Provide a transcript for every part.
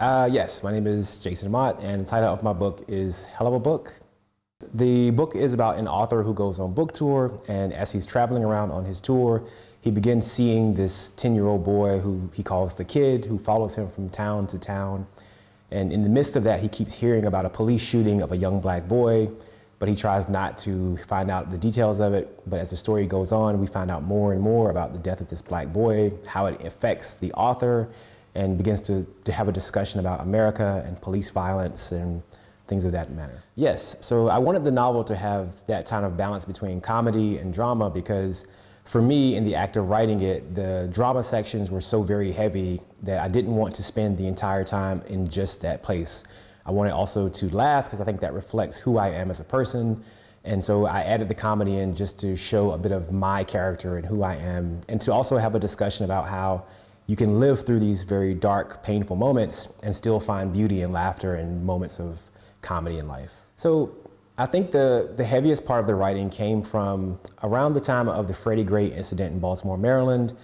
Uh, yes, my name is Jason Amott, and the title of my book is Hell of a Book. The book is about an author who goes on book tour, and as he's traveling around on his tour, he begins seeing this 10 year old boy who he calls the kid, who follows him from town to town. And in the midst of that, he keeps hearing about a police shooting of a young black boy, but he tries not to find out the details of it. But as the story goes on, we find out more and more about the death of this black boy, how it affects the author, and begins to, to have a discussion about America and police violence and things of that manner. Yes, so I wanted the novel to have that kind of balance between comedy and drama because for me, in the act of writing it, the drama sections were so very heavy that I didn't want to spend the entire time in just that place. I wanted also to laugh because I think that reflects who I am as a person. And so I added the comedy in just to show a bit of my character and who I am, and to also have a discussion about how you can live through these very dark, painful moments and still find beauty and laughter and moments of comedy in life. So I think the, the heaviest part of the writing came from around the time of the Freddie Gray incident in Baltimore, Maryland,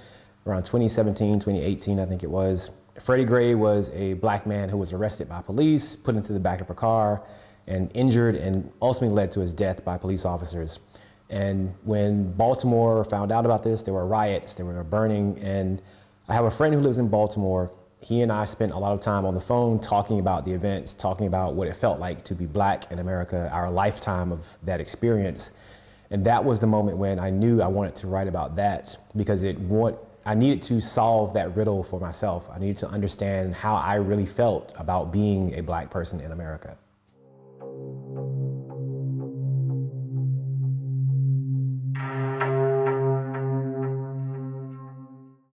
around 2017, 2018, I think it was. Freddie Gray was a black man who was arrested by police, put into the back of a car, and injured and ultimately led to his death by police officers. And when Baltimore found out about this, there were riots, there were burning, and I have a friend who lives in Baltimore. He and I spent a lot of time on the phone talking about the events, talking about what it felt like to be black in America, our lifetime of that experience. And that was the moment when I knew I wanted to write about that because it want, I needed to solve that riddle for myself. I needed to understand how I really felt about being a black person in America.